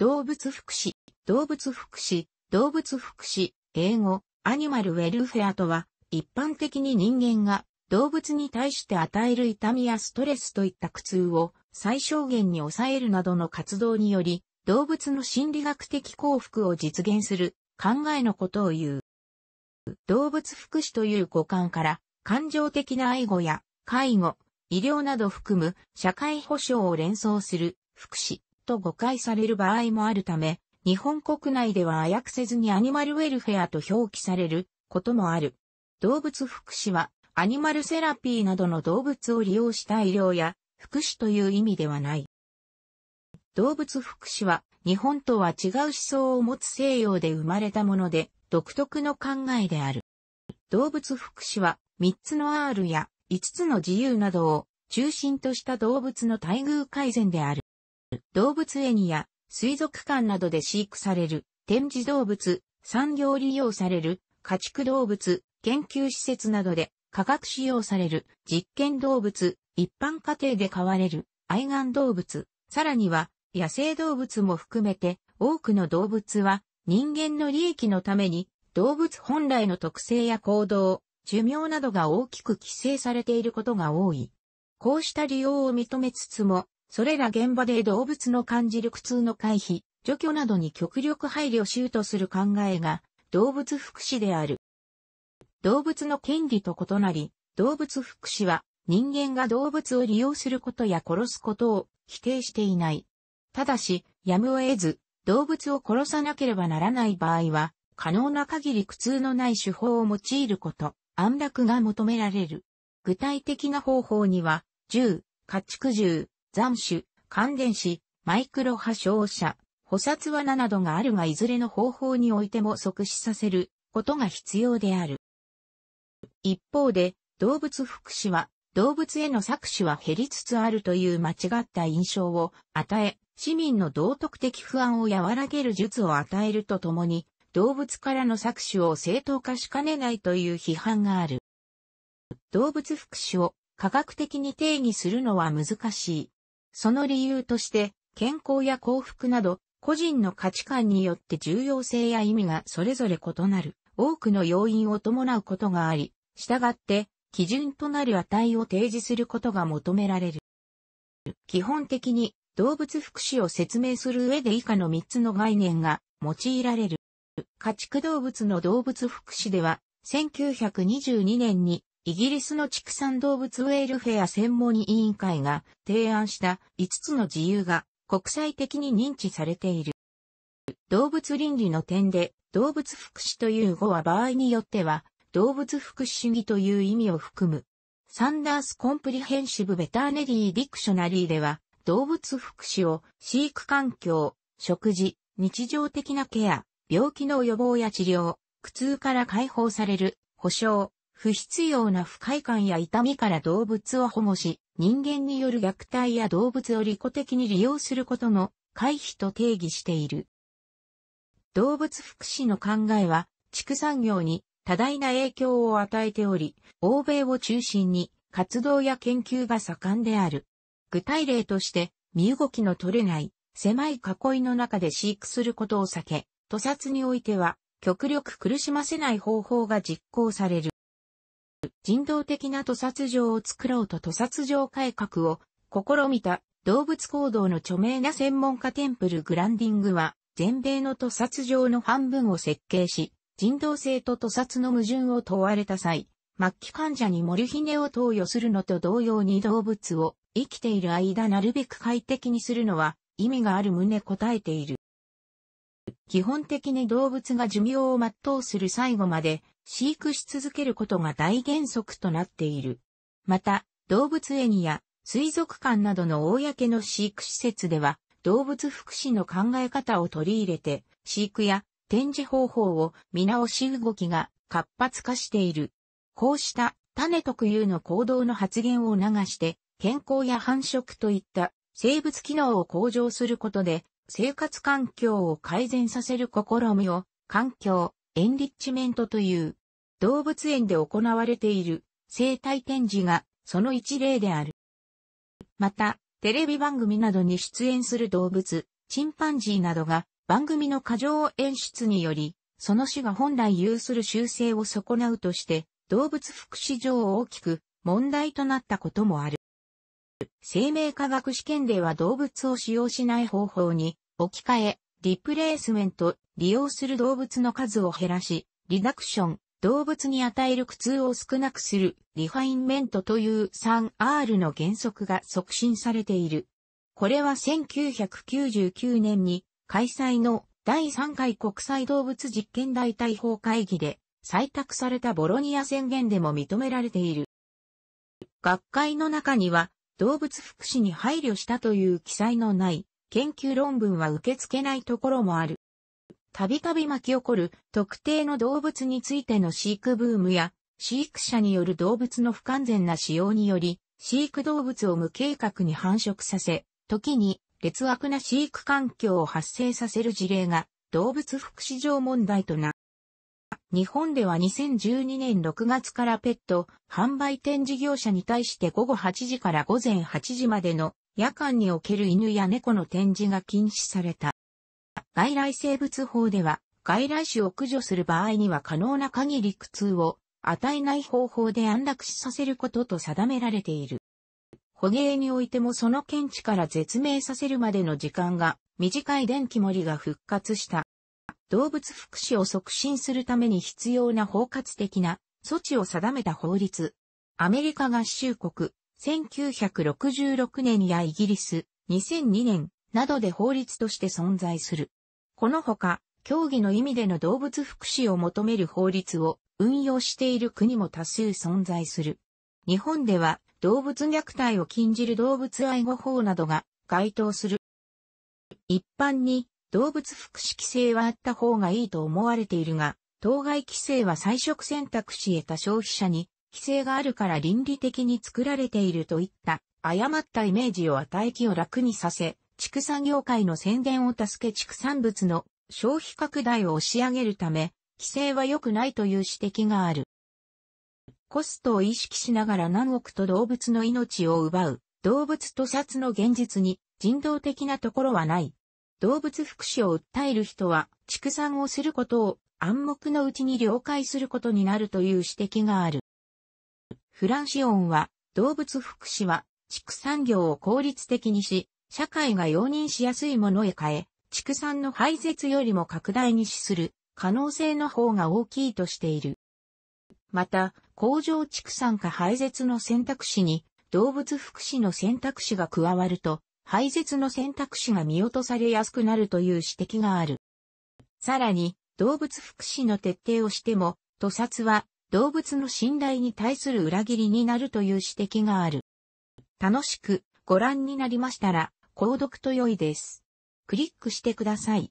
動物福祉、動物福祉、動物福祉、英語、アニマルウェルフェアとは、一般的に人間が動物に対して与える痛みやストレスといった苦痛を最小限に抑えるなどの活動により、動物の心理学的幸福を実現する考えのことを言う。動物福祉という五感から、感情的な愛護や介護、医療など含む社会保障を連想する福祉。と誤解される場合もあるため、日本国内ではあやくせずにアニマルウェルフェアと表記されることもある。動物福祉は、アニマルセラピーなどの動物を利用した医療や福祉という意味ではない。動物福祉は、日本とは違う思想を持つ西洋で生まれたもので、独特の考えである。動物福祉は、3つの R や5つの自由などを中心とした動物の待遇改善である。動物園や水族館などで飼育される、展示動物、産業利用される、家畜動物、研究施設などで価格使用される、実験動物、一般家庭で飼われる、愛玩動物、さらには野生動物も含めて多くの動物は人間の利益のために動物本来の特性や行動、寿命などが大きく規制されていることが多い。こうした利用を認めつつも、それら現場で動物の感じる苦痛の回避、除去などに極力配慮しようとする考えが動物福祉である。動物の権利と異なり、動物福祉は人間が動物を利用することや殺すことを否定していない。ただし、やむを得ず、動物を殺さなければならない場合は、可能な限り苦痛のない手法を用いること、安楽が求められる。具体的な方法には、銃、家畜銃、残首、感電子、マイクロ波照射、補殺罠などがあるがいずれの方法においても即死させることが必要である。一方で、動物福祉は、動物への搾取は減りつつあるという間違った印象を与え、市民の道徳的不安を和らげる術を与えるとともに、動物からの搾取を正当化しかねないという批判がある。動物福祉を科学的に定義するのは難しい。その理由として、健康や幸福など、個人の価値観によって重要性や意味がそれぞれ異なる、多くの要因を伴うことがあり、従って、基準となる値を提示することが求められる。基本的に、動物福祉を説明する上で以下の3つの概念が用いられる。家畜動物の動物福祉では、1922年にイギリスの畜産動物ウェルフェア専門委員会が提案した5つの自由が国際的に認知されている。動物倫理の点で動物福祉という語は場合によっては動物福祉主義という意味を含む。サンダース・コンプリヘンシブ・ベターネリー・ディクショナリーでは、動物福祉を飼育環境、食事、日常的なケア、病気の予防や治療、苦痛から解放される、保障、不必要な不快感や痛みから動物を保護し、人間による虐待や動物を利己的に利用することの回避と定義している。動物福祉の考えは、畜産業に多大な影響を与えており、欧米を中心に活動や研究が盛んである。具体例として、身動きの取れない、狭い囲いの中で飼育することを避け、屠殺においては、極力苦しませない方法が実行される。人道的な屠殺場を作ろうと屠殺場改革を試みた動物行動の著名な専門家テンプル・グランディングは全米の屠殺場の半分を設計し人道性と屠殺の矛盾を問われた際末期患者にモルヒネを投与するのと同様に動物を生きている間なるべく快適にするのは意味がある旨答えている。基本的に動物が寿命を全うする最後まで飼育し続けることが大原則となっている。また、動物園や水族館などの公の飼育施設では、動物福祉の考え方を取り入れて、飼育や展示方法を見直し動きが活発化している。こうした種特有の行動の発現を流して、健康や繁殖といった生物機能を向上することで、生活環境を改善させる試みを、環境エンリッチメントという、動物園で行われている生態展示がその一例である。また、テレビ番組などに出演する動物、チンパンジーなどが番組の過剰演出により、その種が本来有する習性を損なうとして、動物福祉上大きく問題となったこともある。生命科学試験では動物を使用しない方法に置き換え、リプレイスメント、利用する動物の数を減らし、リダクション、動物に与える苦痛を少なくする、リファインメントという 3R の原則が促進されている。これは1999年に開催の第3回国際動物実験大体法会議で採択されたボロニア宣言でも認められている。学会の中には動物福祉に配慮したという記載のない研究論文は受け付けないところもある。たびたび巻き起こる特定の動物についての飼育ブームや、飼育者による動物の不完全な使用により、飼育動物を無計画に繁殖させ、時に劣悪な飼育環境を発生させる事例が動物福祉上問題とな。日本では2012年6月からペット販売店事業者に対して午後8時から午前8時までの夜間における犬や猫の展示が禁止された。外来生物法では、外来種を駆除する場合には可能な限り苦痛を与えない方法で安楽死させることと定められている。捕鯨においてもその見地から絶命させるまでの時間が短い電気森が復活した。動物福祉を促進するために必要な包括的な措置を定めた法律。アメリカ合衆国、1966年やイギリス、2002年などで法律として存在する。このほか、競技の意味での動物福祉を求める法律を運用している国も多数存在する。日本では動物虐待を禁じる動物愛護法などが該当する。一般に動物福祉規制はあった方がいいと思われているが、当該規制は菜食選択肢へた消費者に規制があるから倫理的に作られているといった誤ったイメージを与え気を楽にさせ、畜産業界の宣伝を助け畜産物の消費拡大を押し上げるため、規制は良くないという指摘がある。コストを意識しながら何億と動物の命を奪う、動物屠殺の現実に人道的なところはない。動物福祉を訴える人は、畜産をすることを暗黙のうちに了解することになるという指摘がある。フランシオンは、動物福祉は、畜産業を効率的にし、社会が容認しやすいものへ変え、畜産の廃絶よりも拡大に資する可能性の方が大きいとしている。また、工場畜産か廃絶の選択肢に、動物福祉の選択肢が加わると、廃絶の選択肢が見落とされやすくなるという指摘がある。さらに、動物福祉の徹底をしても、屠殺は動物の信頼に対する裏切りになるという指摘がある。楽しくご覧になりましたら、購読と良いです。クリックしてください。